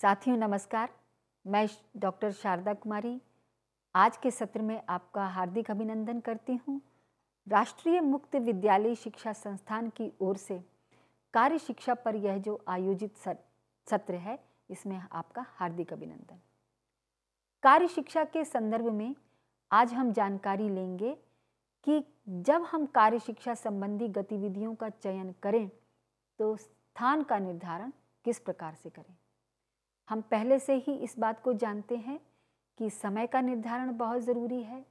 साथियों नमस्कार मैं डॉक्टर शारदा कुमारी आज के सत्र में आपका हार्दिक अभिनंदन करती हूँ राष्ट्रीय मुक्त विद्यालय शिक्षा संस्थान की ओर से कार्य शिक्षा पर यह जो आयोजित सत्र है इसमें आपका हार्दिक अभिनंदन कार्य शिक्षा के संदर्भ में आज हम जानकारी लेंगे कि जब हम कार्य शिक्षा संबंधी गतिविधियों का चयन करें तो स्थान का निर्धारण किस प्रकार से करें हम पहले से ही इस बात को जानते हैं कि समय का निर्धारण बहुत ज़रूरी है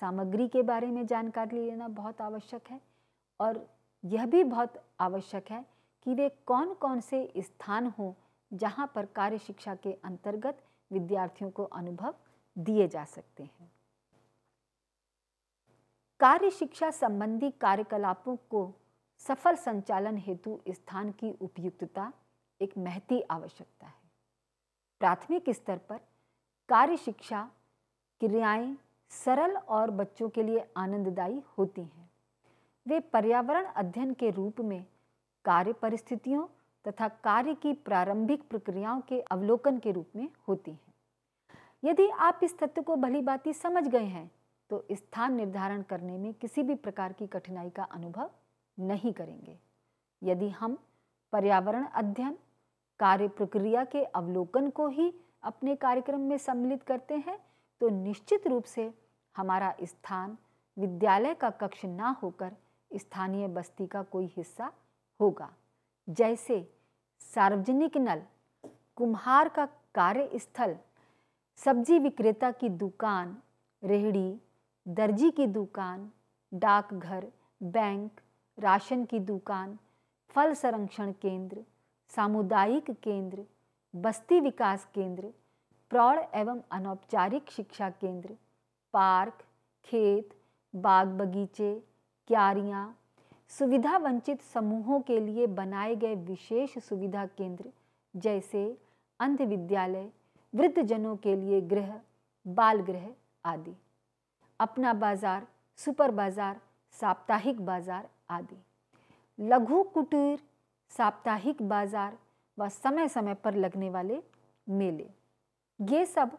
सामग्री के बारे में जानकारी लेना बहुत आवश्यक है और यह भी बहुत आवश्यक है कि वे कौन कौन से स्थान हों जहाँ पर कार्य शिक्षा के अंतर्गत विद्यार्थियों को अनुभव दिए जा सकते हैं कार्य शिक्षा संबंधी कार्यकलापों को सफल संचालन हेतु स्थान की उपयुक्तता एक महती आवश्यकता है प्राथमिक स्तर पर कार्य शिक्षा क्रियाएं सरल और बच्चों के लिए आनंददायी होती हैं वे पर्यावरण अध्ययन के रूप में कार्य परिस्थितियों तथा कार्य की प्रारंभिक प्रक्रियाओं के अवलोकन के रूप में होती हैं यदि आप इस तत्व को भली बाती समझ गए हैं तो स्थान निर्धारण करने में किसी भी प्रकार की कठिनाई का अनुभव नहीं करेंगे यदि हम पर्यावरण अध्ययन कार्य प्रक्रिया के अवलोकन को ही अपने कार्यक्रम में सम्मिलित करते हैं तो निश्चित रूप से हमारा स्थान विद्यालय का कक्ष ना होकर स्थानीय बस्ती का कोई हिस्सा होगा जैसे सार्वजनिक नल कुम्हार का कार्यस्थल सब्जी विक्रेता की दुकान रेहड़ी दर्जी की दुकान डाकघर बैंक राशन की दुकान फल संरक्षण केंद्र सामुदायिक केंद्र बस्ती विकास केंद्र प्रौढ़ एवं अनौपचारिक शिक्षा केंद्र पार्क खेत बाग बगीचे क्यारियाँ सुविधा वंचित समूहों के लिए बनाए गए विशेष सुविधा केंद्र जैसे अंध विद्यालय वृद्धजनों के लिए गृह बाल गृह आदि अपना बाजार सुपर बाजार साप्ताहिक बाजार आदि लघु कुटीर साप्ताहिक बाजार व समय समय पर लगने वाले मेले ये सब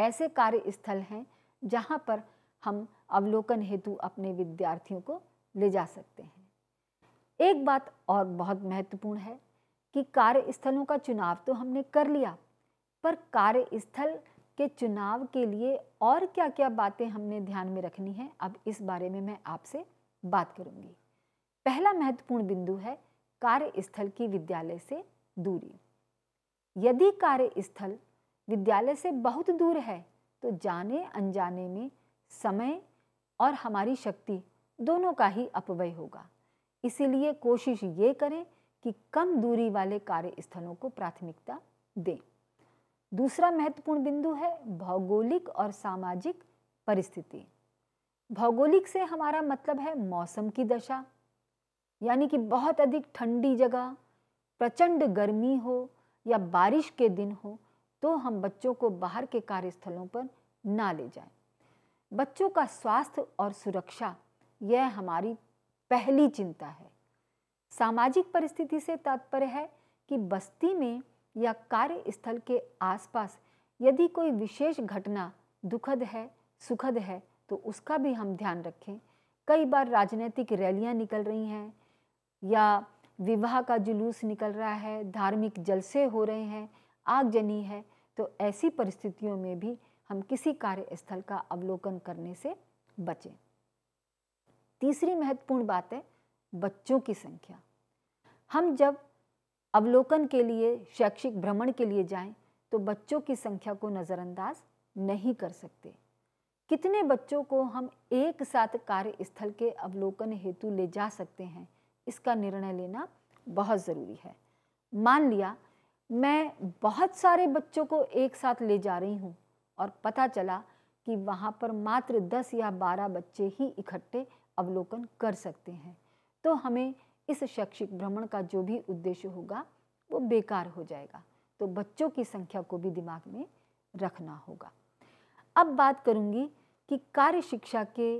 ऐसे कार्य स्थल हैं जहाँ पर हम अवलोकन हेतु अपने विद्यार्थियों को ले जा सकते हैं एक बात और बहुत महत्वपूर्ण है कि कार्यस्थलों का चुनाव तो हमने कर लिया पर कार्यस्थल के चुनाव के लिए और क्या क्या बातें हमने ध्यान में रखनी है अब इस बारे में मैं आपसे बात करूंगी पहला महत्वपूर्ण बिंदु है कार्यस्थल की विद्यालय से दूरी यदि कार्यस्थल विद्यालय से बहुत दूर है तो जाने अनजाने में समय और हमारी शक्ति दोनों का ही अपव्यय होगा इसीलिए कोशिश ये करें कि कम दूरी वाले कार्यस्थलों को प्राथमिकता दें दूसरा महत्वपूर्ण बिंदु है भौगोलिक और सामाजिक परिस्थिति भौगोलिक से हमारा मतलब है मौसम की दशा यानी कि बहुत अधिक ठंडी जगह प्रचंड गर्मी हो या बारिश के दिन हो तो हम बच्चों को बाहर के कार्यस्थलों पर ना ले जाएं। बच्चों का स्वास्थ्य और सुरक्षा यह हमारी पहली चिंता है सामाजिक परिस्थिति से तात्पर्य है कि बस्ती में या कार्यस्थल के आसपास यदि कोई विशेष घटना दुखद है सुखद है तो उसका भी हम ध्यान रखें कई बार राजनीतिक रैलियां निकल रही हैं या विवाह का जुलूस निकल रहा है धार्मिक जलसे हो रहे हैं आगजनी है तो ऐसी परिस्थितियों में भी हम किसी कार्यस्थल का अवलोकन करने से बचें तीसरी महत्वपूर्ण बात है बच्चों की संख्या हम जब अवलोकन के लिए शैक्षिक भ्रमण के लिए जाएं तो बच्चों की संख्या को नज़रअंदाज नहीं कर सकते कितने बच्चों को हम एक साथ कार्यस्थल के अवलोकन हेतु ले जा सकते हैं इसका निर्णय लेना बहुत ज़रूरी है मान लिया मैं बहुत सारे बच्चों को एक साथ ले जा रही हूँ और पता चला कि वहाँ पर मात्र दस या बारह बच्चे ही इकट्ठे अवलोकन कर सकते हैं तो हमें इस शैक्षिक भ्रमण का जो भी उद्देश्य होगा वो बेकार हो जाएगा तो बच्चों की संख्या को भी दिमाग में रखना होगा अब बात करूंगी कि कार्य शिक्षा के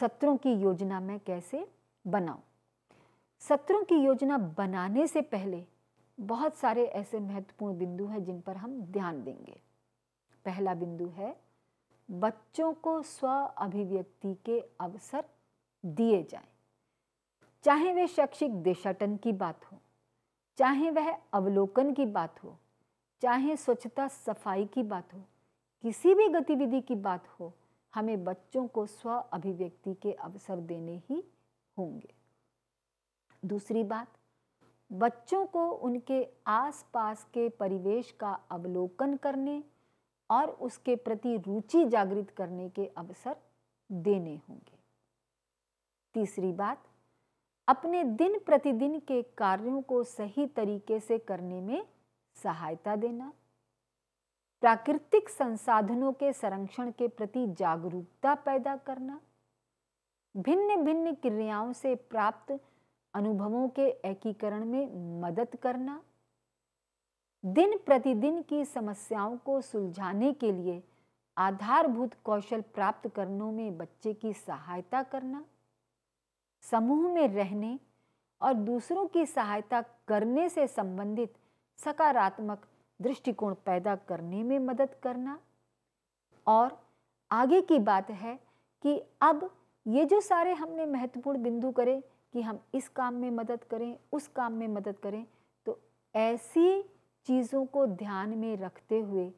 सत्रों की योजना मैं कैसे बनाऊँ सत्रों की योजना बनाने से पहले बहुत सारे ऐसे महत्वपूर्ण बिंदु हैं जिन पर हम ध्यान देंगे पहला बिंदु है बच्चों को स्व अभिव्यक्ति के अवसर दिए जाएं, चाहे वे शैक्षिक देशाटन की बात हो चाहे वह अवलोकन की बात हो चाहे स्वच्छता सफाई की बात हो किसी भी गतिविधि की बात हो हमें बच्चों को स्व अभिव्यक्ति के अवसर देने ही होंगे दूसरी बात बच्चों को उनके आसपास के परिवेश का अवलोकन करने और उसके प्रति रुचि जागृत करने के अवसर देने होंगे तीसरी बात अपने दिन प्रतिदिन के कार्यों को सही तरीके से करने में सहायता देना प्राकृतिक संसाधनों के संरक्षण के प्रति जागरूकता पैदा करना भिन्न भिन्न क्रियाओं से प्राप्त अनुभवों के एकीकरण में मदद करना दिन प्रतिदिन की समस्याओं को सुलझाने के लिए आधारभूत कौशल प्राप्त करने में बच्चे की सहायता करना समूह में रहने और दूसरों की सहायता करने से संबंधित सकारात्मक दृष्टिकोण पैदा करने में मदद करना और आगे की बात है कि अब ये जो सारे हमने महत्वपूर्ण बिंदु करे कि हम इस काम में मदद करें उस काम में मदद करें तो ऐसी चीज़ों को ध्यान में रखते हुए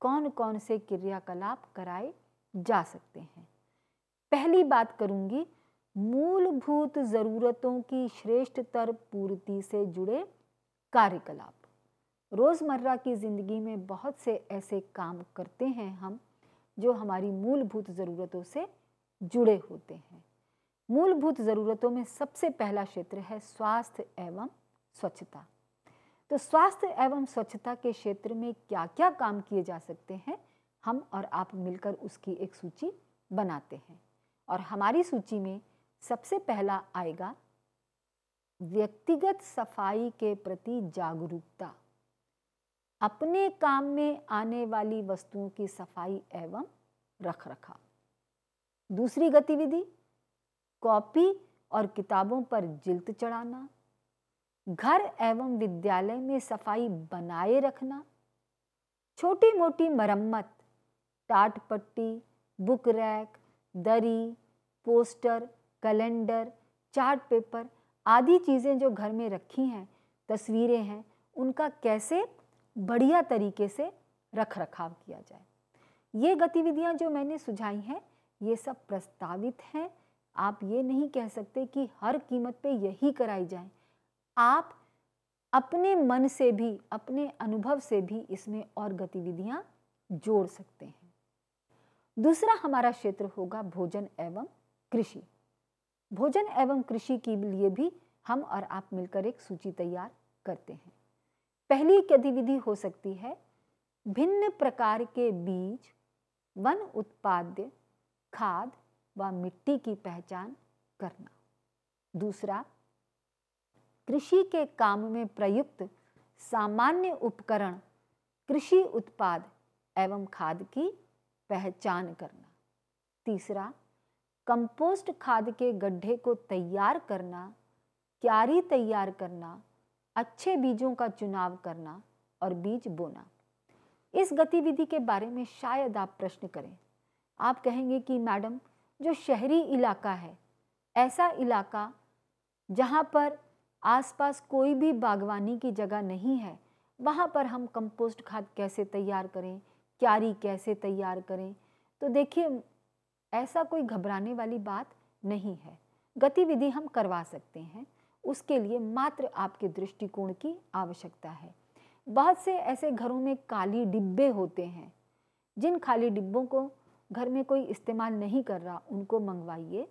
कौन कौन से क्रियाकलाप कराए जा सकते हैं पहली बात करूंगी मूलभूत ज़रूरतों की श्रेष्ठतर पूर्ति से जुड़े कार्यकलाप रोज़मर्रा की ज़िंदगी में बहुत से ऐसे काम करते हैं हम जो हमारी मूलभूत ज़रूरतों से जुड़े होते हैं मूलभूत ज़रूरतों में सबसे पहला क्षेत्र है स्वास्थ्य एवं स्वच्छता तो स्वास्थ्य एवं स्वच्छता के क्षेत्र में क्या क्या काम किए जा सकते हैं हम और आप मिलकर उसकी एक सूची बनाते हैं और हमारी सूची में सबसे पहला आएगा व्यक्तिगत सफाई के प्रति जागरूकता अपने काम में आने वाली वस्तुओं की सफाई एवं रख रखाव दूसरी गतिविधि कॉपी और किताबों पर जिल्त चढ़ाना घर एवं विद्यालय में सफाई बनाए रखना छोटी मोटी मरम्मत टाट पट्टी बुक रैक दरी पोस्टर कैलेंडर चार्ट पेपर आदि चीज़ें जो घर में रखी हैं तस्वीरें हैं उनका कैसे बढ़िया तरीके से रख रखाव किया जाए ये गतिविधियाँ जो मैंने सुझाई हैं ये सब प्रस्तावित हैं आप ये नहीं कह सकते कि हर कीमत पे यही कराई जाए आप अपने मन से भी अपने अनुभव से भी इसमें और गतिविधियां जोड़ सकते हैं दूसरा हमारा क्षेत्र होगा भोजन एवं कृषि भोजन एवं कृषि के लिए भी हम और आप मिलकर एक सूची तैयार करते हैं पहली गतिविधि हो सकती है भिन्न प्रकार के बीज वन उत्पाद्य खाद व मिट्टी की पहचान करना दूसरा कृषि के काम में प्रयुक्त सामान्य उपकरण कृषि उत्पाद एवं खाद की पहचान करना तीसरा कंपोस्ट खाद के गड्ढे को तैयार करना क्यारी तैयार करना अच्छे बीजों का चुनाव करना और बीज बोना इस गतिविधि के बारे में शायद आप प्रश्न करें आप कहेंगे कि मैडम जो शहरी इलाका है ऐसा इलाका जहाँ पर आसपास कोई भी बागवानी की जगह नहीं है वहाँ पर हम कंपोस्ट खाद कैसे तैयार करें क्यारी कैसे तैयार करें तो देखिए ऐसा कोई घबराने वाली बात नहीं है गतिविधि हम करवा सकते हैं उसके लिए मात्र आपके दृष्टिकोण की आवश्यकता है बहुत से ऐसे घरों में काली डिब्बे होते हैं जिन खाली डिब्बों को घर में कोई इस्तेमाल नहीं कर रहा उनको मंगवाइए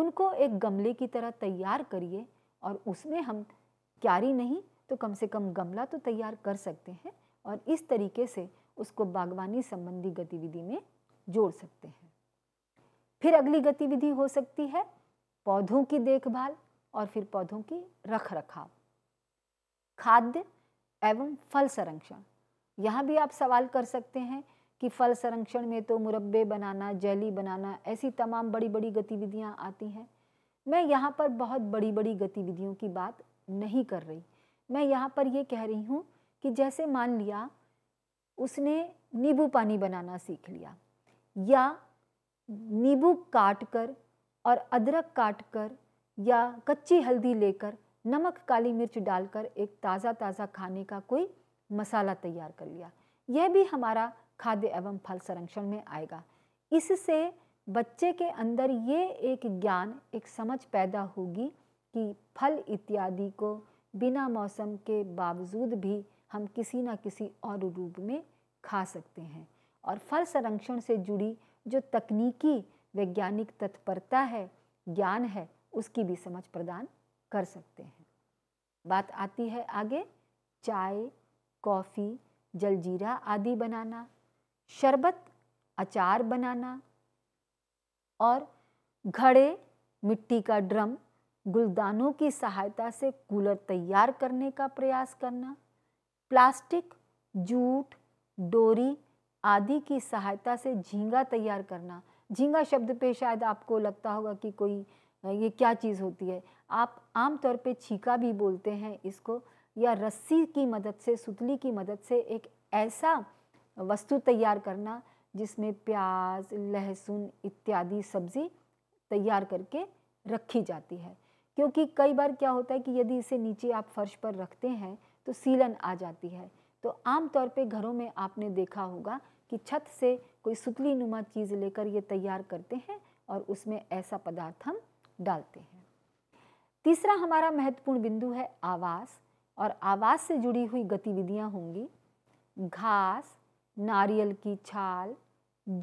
उनको एक गमले की तरह तैयार करिए और उसमें हम क्यारी नहीं तो कम से कम गमला तो तैयार कर सकते हैं और इस तरीके से उसको बागवानी संबंधी गतिविधि में जोड़ सकते हैं फिर अगली गतिविधि हो सकती है पौधों की देखभाल और फिर पौधों की रख रखाव खाद्य एवं फल संरक्षण यहाँ भी आप सवाल कर सकते हैं कि फल संरक्षण में तो मुरब्बे बनाना जेली बनाना ऐसी तमाम बड़ी बड़ी गतिविधियाँ आती हैं मैं यहाँ पर बहुत बड़ी बड़ी गतिविधियों की बात नहीं कर रही मैं यहाँ पर ये कह रही हूँ कि जैसे मान लिया उसने नींबू पानी बनाना सीख लिया या नींबू काट कर और अदरक काट कर या कच्ची हल्दी लेकर नमक काली मिर्च डालकर एक ताज़ा ताज़ा खाने का कोई मसाला तैयार कर लिया यह भी हमारा खाद्य एवं फल संरक्षण में आएगा इससे बच्चे के अंदर ये एक ज्ञान एक समझ पैदा होगी कि फल इत्यादि को बिना मौसम के बावजूद भी हम किसी ना किसी और रूप में खा सकते हैं और फल संरक्षण से जुड़ी जो तकनीकी वैज्ञानिक तत्परता है ज्ञान है उसकी भी समझ प्रदान कर सकते हैं बात आती है आगे चाय कॉफ़ी जलजीरा आदि बनाना शरबत अचार बनाना और घड़े मिट्टी का ड्रम गुलदानों की सहायता से कूलर तैयार करने का प्रयास करना प्लास्टिक जूट डोरी आदि की सहायता से झींगा तैयार करना झींगा शब्द पे शायद आपको लगता होगा कि कोई ये क्या चीज़ होती है आप आमतौर पे छीका भी बोलते हैं इसको या रस्सी की मदद से सुतली की मदद से एक ऐसा वस्तु तैयार करना जिसमें प्याज लहसुन इत्यादि सब्ज़ी तैयार करके रखी जाती है क्योंकि कई बार क्या होता है कि यदि इसे नीचे आप फर्श पर रखते हैं तो सीलन आ जाती है तो आमतौर पे घरों में आपने देखा होगा कि छत से कोई सुतली नुमा चीज़ लेकर ये तैयार करते हैं और उसमें ऐसा पदार्थ हम डालते हैं तीसरा हमारा महत्वपूर्ण बिंदु है आवास और आवास से जुड़ी हुई गतिविधियाँ होंगी घास नारियल की छाल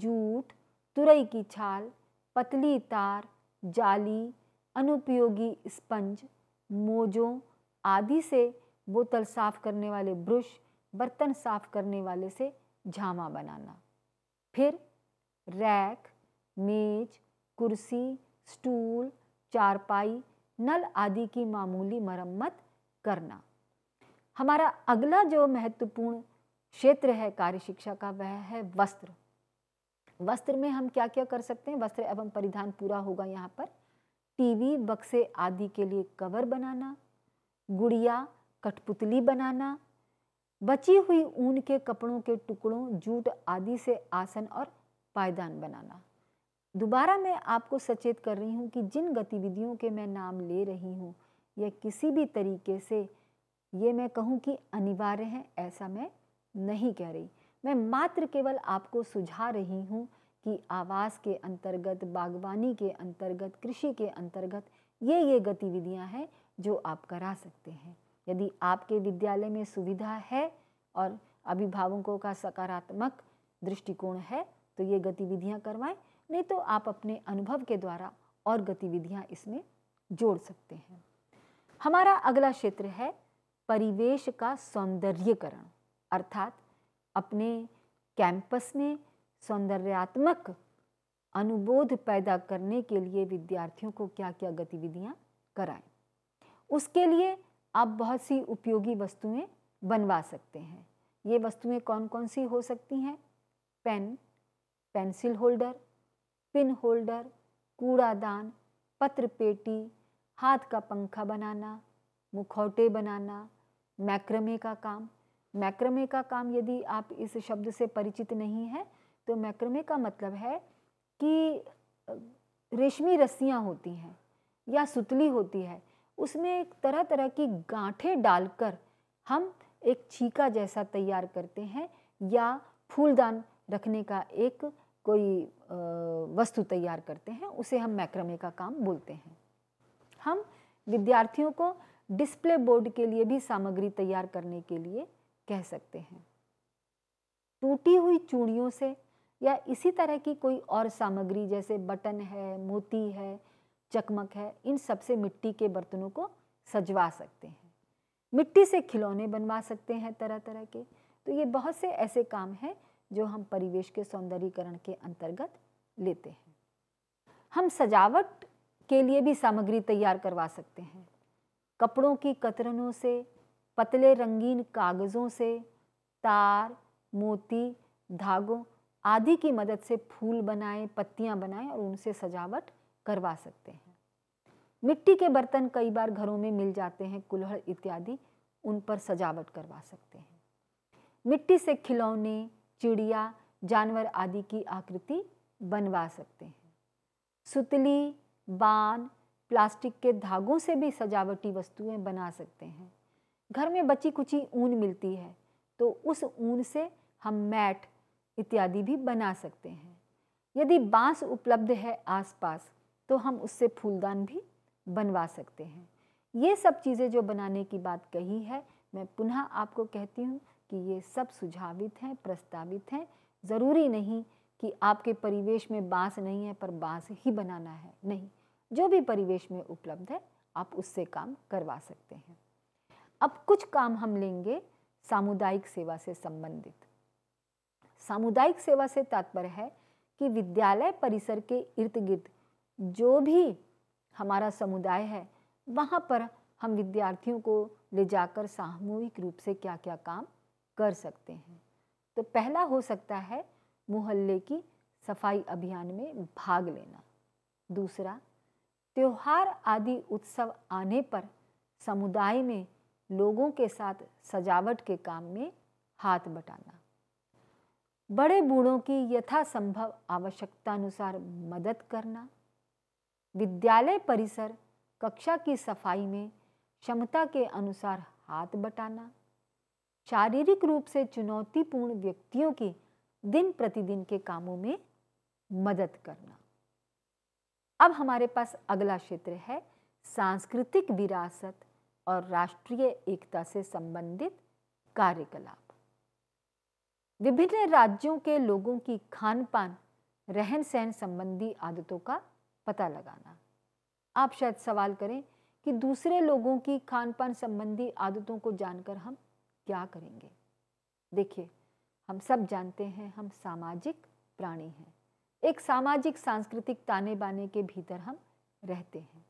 जूट तुरई की छाल पतली तार जाली अनुपयोगी स्पंज मोजों आदि से बोतल साफ करने वाले ब्रश बर्तन साफ करने वाले से झामा बनाना फिर रैक मेज कुर्सी स्टूल चारपाई नल आदि की मामूली मरम्मत करना हमारा अगला जो महत्वपूर्ण क्षेत्र है कार्य शिक्षा का वह है वस्त्र वस्त्र में हम क्या क्या कर सकते हैं वस्त्र एवं परिधान पूरा होगा यहाँ पर टीवी बक्से आदि के लिए कवर बनाना गुड़िया कठपुतली बनाना बची हुई ऊन के कपड़ों के टुकड़ों जूट आदि से आसन और पायदान बनाना दोबारा मैं आपको सचेत कर रही हूँ कि जिन गतिविधियों के मैं नाम ले रही हूँ या किसी भी तरीके से ये मैं कहूँ कि अनिवार्य है ऐसा मैं नहीं कह रही मैं मात्र केवल आपको सुझा रही हूँ कि आवास के अंतर्गत बागवानी के अंतर्गत कृषि के अंतर्गत ये ये गतिविधियाँ हैं जो आप करा सकते हैं यदि आपके विद्यालय में सुविधा है और अभिभावकों का सकारात्मक दृष्टिकोण है तो ये गतिविधियाँ करवाएं नहीं तो आप अपने अनुभव के द्वारा और गतिविधियाँ इसमें जोड़ सकते हैं हमारा अगला क्षेत्र है परिवेश का सौंदर्यकरण अर्थात अपने कैंपस में सौंदर्यात्मक अनुबोध पैदा करने के लिए विद्यार्थियों को क्या क्या गतिविधियाँ कराएं उसके लिए आप बहुत सी उपयोगी वस्तुएं बनवा सकते हैं ये वस्तुएं कौन कौन सी हो सकती हैं pen pencil holder pin holder कूड़ादान पत्र पेटी हाथ का पंखा बनाना मुखौटे बनाना मैक्रमे का काम मैक्रमे का काम यदि आप इस शब्द से परिचित नहीं हैं तो मैक्रमे का मतलब है कि रेशमी रस्सियाँ होती हैं या सुतली होती है उसमें एक तरह तरह की गांठें डालकर हम एक छीका जैसा तैयार करते हैं या फूलदान रखने का एक कोई वस्तु तैयार करते हैं उसे हम मैक्रमे का काम बोलते हैं हम विद्यार्थियों को डिस्प्ले बोर्ड के लिए भी सामग्री तैयार करने के लिए कह सकते हैं टूटी हुई चूड़ियों से या इसी तरह की कोई और सामग्री जैसे बटन है मोती है चकमक है इन सब से मिट्टी के बर्तनों को सजवा सकते हैं मिट्टी से खिलौने बनवा सकते हैं तरह तरह के तो ये बहुत से ऐसे काम हैं जो हम परिवेश के सौंदर्यीकरण के अंतर्गत लेते हैं हम सजावट के लिए भी सामग्री तैयार करवा सकते हैं कपड़ों की कतरनों से पतले रंगीन कागज़ों से तार मोती धागों आदि की मदद से फूल बनाएं पत्तियां बनाएं और उनसे सजावट करवा सकते हैं मिट्टी के बर्तन कई बार घरों में मिल जाते हैं कुल्हड़ इत्यादि उन पर सजावट करवा सकते हैं मिट्टी से खिलौने चिड़िया जानवर आदि की आकृति बनवा सकते हैं सुतली बान प्लास्टिक के धागों से भी सजावटी वस्तुएं बना सकते हैं घर में बची कुची ऊन मिलती है तो उस ऊन से हम मैट इत्यादि भी बना सकते हैं यदि बांस उपलब्ध है आसपास तो हम उससे फूलदान भी बनवा सकते हैं ये सब चीज़ें जो बनाने की बात कही है मैं पुनः आपको कहती हूँ कि ये सब सुझावित हैं प्रस्तावित हैं ज़रूरी नहीं कि आपके परिवेश में बांस नहीं है पर बांस ही बनाना है नहीं जो भी परिवेश में उपलब्ध है आप उससे काम करवा सकते हैं अब कुछ काम हम लेंगे सामुदायिक सेवा से संबंधित सामुदायिक सेवा से तात्पर्य है कि विद्यालय परिसर के इर्द गिर्द जो भी हमारा समुदाय है वहाँ पर हम विद्यार्थियों को ले जाकर सामूहिक रूप से क्या क्या काम कर सकते हैं तो पहला हो सकता है मोहल्ले की सफाई अभियान में भाग लेना दूसरा त्यौहार आदि उत्सव आने पर समुदाय में लोगों के साथ सजावट के काम में हाथ बटाना बड़े बूढ़ों की यथासंभव अनुसार मदद करना विद्यालय परिसर कक्षा की सफाई में क्षमता के अनुसार हाथ बटाना शारीरिक रूप से चुनौतीपूर्ण व्यक्तियों की दिन प्रतिदिन के कामों में मदद करना अब हमारे पास अगला क्षेत्र है सांस्कृतिक विरासत और राष्ट्रीय एकता से संबंधित कार्यकलाप विभिन्न राज्यों के लोगों की खान पान रहन सहन संबंधी आदतों का पता लगाना आप शायद सवाल करें कि दूसरे लोगों की खान पान संबंधी आदतों को जानकर हम क्या करेंगे देखिए हम सब जानते हैं हम सामाजिक प्राणी हैं एक सामाजिक सांस्कृतिक ताने बाने के भीतर हम रहते हैं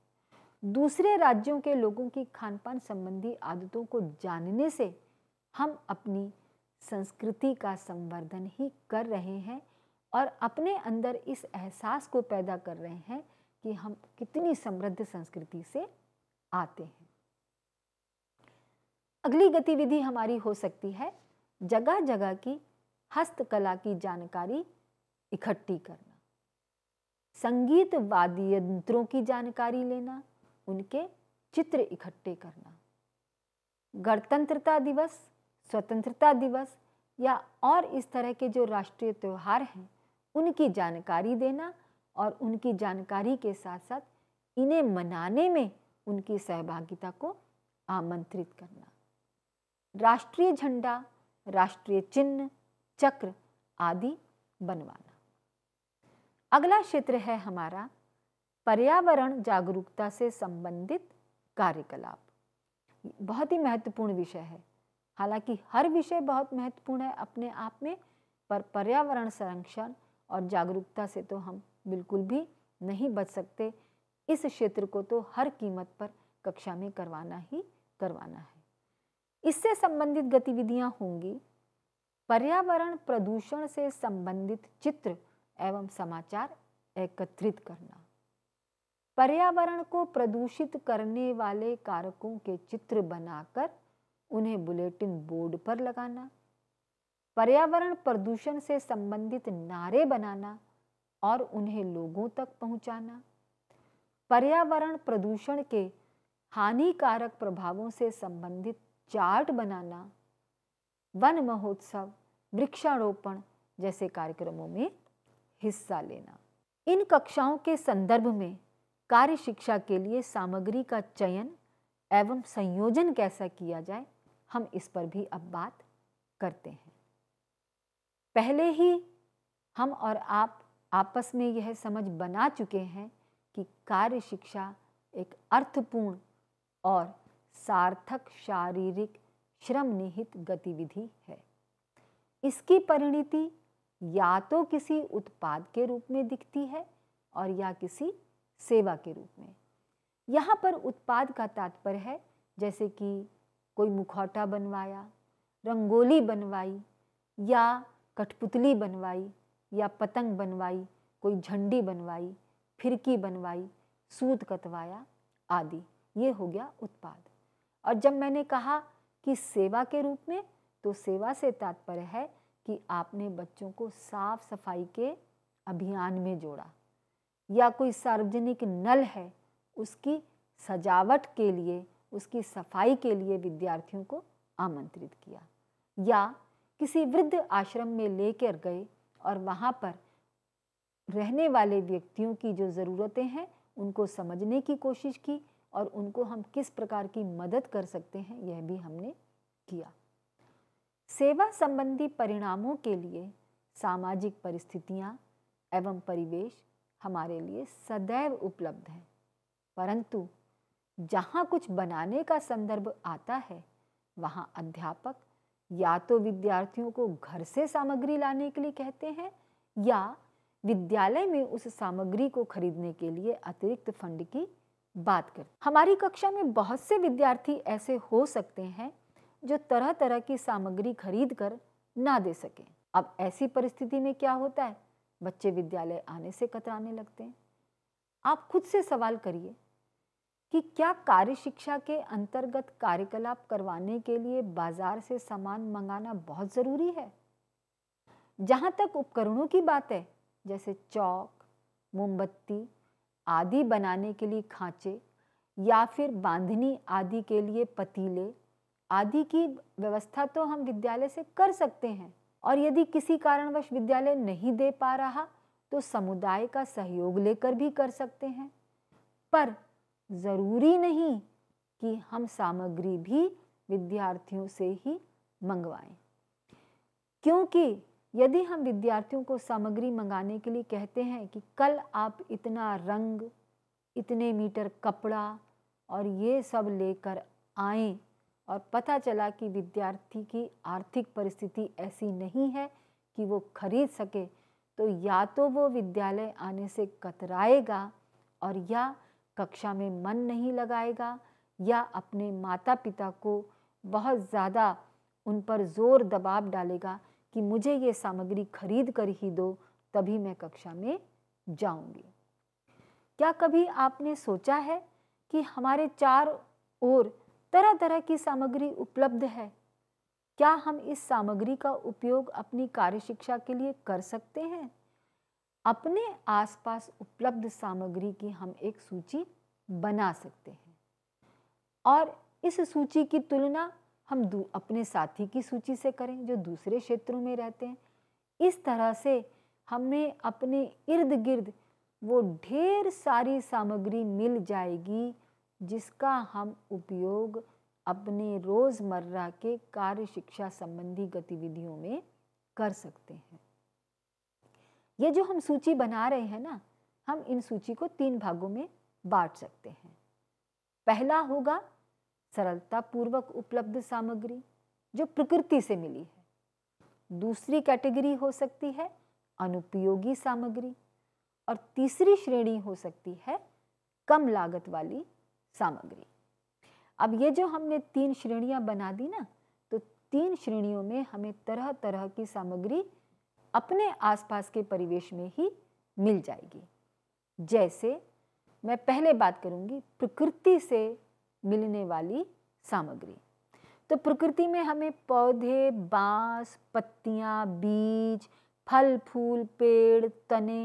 दूसरे राज्यों के लोगों की खान पान संबंधी आदतों को जानने से हम अपनी संस्कृति का संवर्धन ही कर रहे हैं और अपने अंदर इस एहसास को पैदा कर रहे हैं कि हम कितनी समृद्ध संस्कृति से आते हैं अगली गतिविधि हमारी हो सकती है जगह जगह की हस्तकला की जानकारी इकट्ठी करना संगीत वाद्य यंत्रों की जानकारी लेना उनके चित्र इकट्ठे करना गणतंत्रता दिवस स्वतंत्रता दिवस या और इस तरह के जो राष्ट्रीय त्यौहार हैं उनकी जानकारी देना और उनकी जानकारी के साथ साथ इन्हें मनाने में उनकी सहभागिता को आमंत्रित करना राष्ट्रीय झंडा राष्ट्रीय चिन्ह चक्र आदि बनवाना अगला क्षेत्र है हमारा पर्यावरण जागरूकता से संबंधित कार्यकलाप बहुत ही महत्वपूर्ण विषय है हालांकि हर विषय बहुत महत्वपूर्ण है अपने आप में पर पर्यावरण संरक्षण और जागरूकता से तो हम बिल्कुल भी नहीं बच सकते इस क्षेत्र को तो हर कीमत पर कक्षा में करवाना ही करवाना है इससे संबंधित गतिविधियां होंगी पर्यावरण प्रदूषण से संबंधित चित्र एवं समाचार एकत्रित करना पर्यावरण को प्रदूषित करने वाले कारकों के चित्र बनाकर उन्हें बुलेटिन बोर्ड पर लगाना पर्यावरण प्रदूषण से संबंधित नारे बनाना और उन्हें लोगों तक पहुंचाना पर्यावरण प्रदूषण के हानिकारक प्रभावों से संबंधित चार्ट बनाना वन महोत्सव वृक्षारोपण जैसे कार्यक्रमों में हिस्सा लेना इन कक्षाओं के संदर्भ में कार्य शिक्षा के लिए सामग्री का चयन एवं संयोजन कैसा किया जाए हम इस पर भी अब बात करते हैं पहले ही हम और आप आपस में यह समझ बना चुके हैं कि कार्य शिक्षा एक अर्थपूर्ण और सार्थक शारीरिक श्रम निहित गतिविधि है इसकी परिणति या तो किसी उत्पाद के रूप में दिखती है और या किसी सेवा के रूप में यहाँ पर उत्पाद का तात्पर्य है जैसे कि कोई मुखौटा बनवाया रंगोली बनवाई या कठपुतली बनवाई या पतंग बनवाई कोई झंडी बनवाई फिरकी बनवाई सूत कतवाया आदि ये हो गया उत्पाद और जब मैंने कहा कि सेवा के रूप में तो सेवा से तात्पर्य है कि आपने बच्चों को साफ सफाई के अभियान में जोड़ा या कोई सार्वजनिक नल है उसकी सजावट के लिए उसकी सफाई के लिए विद्यार्थियों को आमंत्रित किया या किसी वृद्ध आश्रम में लेकर गए और वहाँ पर रहने वाले व्यक्तियों की जो ज़रूरतें हैं उनको समझने की कोशिश की और उनको हम किस प्रकार की मदद कर सकते हैं यह भी हमने किया सेवा संबंधी परिणामों के लिए सामाजिक परिस्थितियाँ एवं परिवेश हमारे लिए सदैव उपलब्ध हैं परंतु जहाँ कुछ बनाने का संदर्भ आता है वहाँ अध्यापक या तो विद्यार्थियों को घर से सामग्री लाने के लिए कहते हैं या विद्यालय में उस सामग्री को खरीदने के लिए अतिरिक्त फंड की बात कर हमारी कक्षा में बहुत से विद्यार्थी ऐसे हो सकते हैं जो तरह तरह की सामग्री खरीद कर ना दे सकें अब ऐसी परिस्थिति में क्या होता है बच्चे विद्यालय आने से कतराने लगते हैं आप खुद से सवाल करिए कि क्या कार्य शिक्षा के अंतर्गत कार्यकलाप करवाने के लिए बाजार से सामान मंगाना बहुत ज़रूरी है जहाँ तक उपकरणों की बात है जैसे चौक मोमबत्ती आदि बनाने के लिए खांचे या फिर बांधनी आदि के लिए पतीले आदि की व्यवस्था तो हम विद्यालय से कर सकते हैं और यदि किसी कारणवश विद्यालय नहीं दे पा रहा तो समुदाय का सहयोग लेकर भी कर सकते हैं पर ज़रूरी नहीं कि हम सामग्री भी विद्यार्थियों से ही मंगवाएं क्योंकि यदि हम विद्यार्थियों को सामग्री मंगाने के लिए कहते हैं कि कल आप इतना रंग इतने मीटर कपड़ा और ये सब लेकर आएं और पता चला कि विद्यार्थी की आर्थिक परिस्थिति ऐसी नहीं है कि वो खरीद सके तो या तो वो विद्यालय आने से कतराएगा और या कक्षा में मन नहीं लगाएगा या अपने माता पिता को बहुत ज़्यादा उन पर जोर दबाव डालेगा कि मुझे ये सामग्री खरीद कर ही दो तभी मैं कक्षा में जाऊंगी क्या कभी आपने सोचा है कि हमारे चार ओर तरह तरह की सामग्री उपलब्ध है क्या हम इस सामग्री का उपयोग अपनी कार्य शिक्षा के लिए कर सकते हैं अपने आसपास उपलब्ध सामग्री की हम एक सूची बना सकते हैं और इस सूची की तुलना हम अपने साथी की सूची से करें जो दूसरे क्षेत्रों में रहते हैं इस तरह से हमें अपने इर्द गिर्द वो ढेर सारी सामग्री मिल जाएगी जिसका हम उपयोग अपने रोज़मर्रा के कार्य शिक्षा संबंधी गतिविधियों में कर सकते हैं ये जो हम सूची बना रहे हैं ना हम इन सूची को तीन भागों में बांट सकते हैं पहला होगा सरलतापूर्वक उपलब्ध सामग्री जो प्रकृति से मिली है दूसरी कैटेगरी हो सकती है अनुपयोगी सामग्री और तीसरी श्रेणी हो सकती है कम लागत वाली सामग्री अब ये जो हमने तीन श्रेणियां बना दी ना तो तीन श्रेणियों में हमें तरह तरह की सामग्री अपने आसपास के परिवेश में ही मिल जाएगी जैसे मैं पहले बात करूंगी प्रकृति से मिलने वाली सामग्री तो प्रकृति में हमें पौधे बांस पत्तियाँ बीज फल फूल पेड़ तने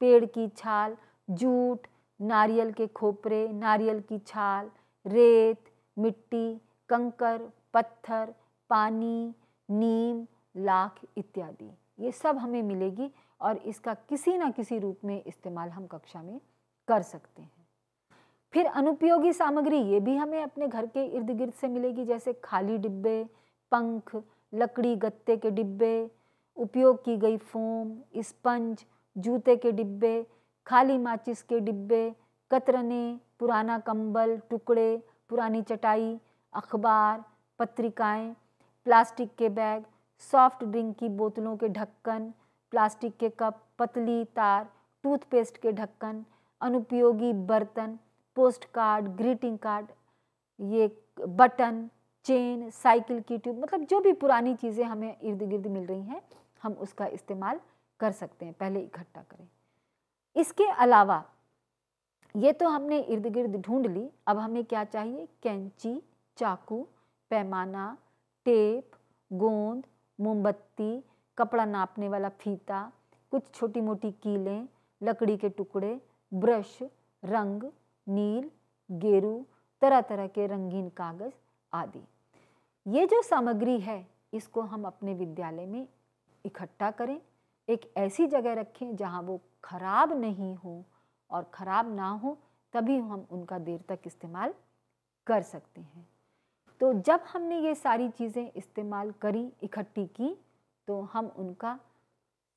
पेड़ की छाल जूट नारियल के खोपरे नारियल की छाल रेत मिट्टी कंकर पत्थर पानी नीम लाख इत्यादि ये सब हमें मिलेगी और इसका किसी ना किसी रूप में इस्तेमाल हम कक्षा में कर सकते हैं फिर अनुपयोगी सामग्री ये भी हमें अपने घर के इर्द गिर्द से मिलेगी जैसे खाली डिब्बे पंख लकड़ी गत्ते के डिब्बे उपयोग की गई फोम स्पंज जूते के डिब्बे खाली माचिस के डिब्बे कतरने पुराना कंबल टुकड़े पुरानी चटाई अखबार पत्रिकाएं, प्लास्टिक के बैग सॉफ्ट ड्रिंक की बोतलों के ढक्कन प्लास्टिक के कप पतली तार टूथपेस्ट के ढक्कन अनुपयोगी बर्तन पोस्ट कार्ड ग्रीटिंग कार्ड ये बटन चेन साइकिल की ट्यूब मतलब जो भी पुरानी चीज़ें हमें इर्द गिर्द मिल रही हैं हम उसका इस्तेमाल कर सकते हैं पहले इकट्ठा करें इसके अलावा ये तो हमने इर्द गिर्द ढूंढ ली अब हमें क्या चाहिए कैंची चाकू पैमाना टेप गोंद मोमबत्ती कपड़ा नापने वाला फीता कुछ छोटी मोटी कीलें लकड़ी के टुकड़े ब्रश रंग नील गेरू तरह तरह के रंगीन कागज़ आदि ये जो सामग्री है इसको हम अपने विद्यालय में इकट्ठा करें एक ऐसी जगह रखें जहाँ वो ख़राब नहीं हो और ख़राब ना हो तभी हम उनका देर तक इस्तेमाल कर सकते हैं तो जब हमने ये सारी चीज़ें इस्तेमाल करी इकट्ठी की तो हम उनका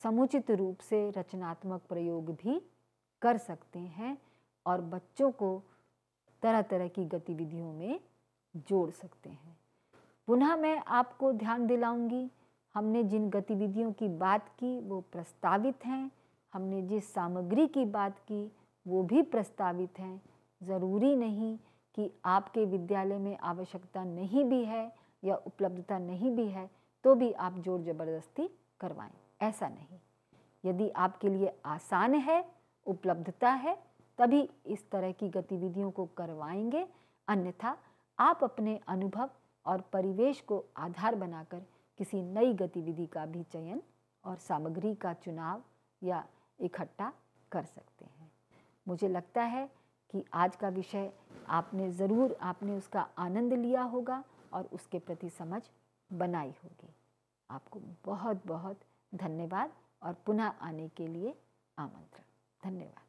समुचित रूप से रचनात्मक प्रयोग भी कर सकते हैं और बच्चों को तरह तरह की गतिविधियों में जोड़ सकते हैं पुनः मैं आपको ध्यान दिलाऊंगी हमने जिन गतिविधियों की बात की वो प्रस्तावित हैं हमने जिस सामग्री की बात की वो भी प्रस्तावित हैं ज़रूरी नहीं कि आपके विद्यालय में आवश्यकता नहीं भी है या उपलब्धता नहीं भी है तो भी आप जोर जबरदस्ती करवाएं ऐसा नहीं यदि आपके लिए आसान है उपलब्धता है तभी इस तरह की गतिविधियों को करवाएंगे अन्यथा आप अपने अनुभव और परिवेश को आधार बनाकर किसी नई गतिविधि का भी चयन और सामग्री का चुनाव या इकट्ठा कर सकते हैं मुझे लगता है कि आज का विषय आपने ज़रूर आपने उसका आनंद लिया होगा और उसके प्रति समझ बनाई होगी आपको बहुत बहुत धन्यवाद और पुनः आने के लिए आमंत्रण धन्यवाद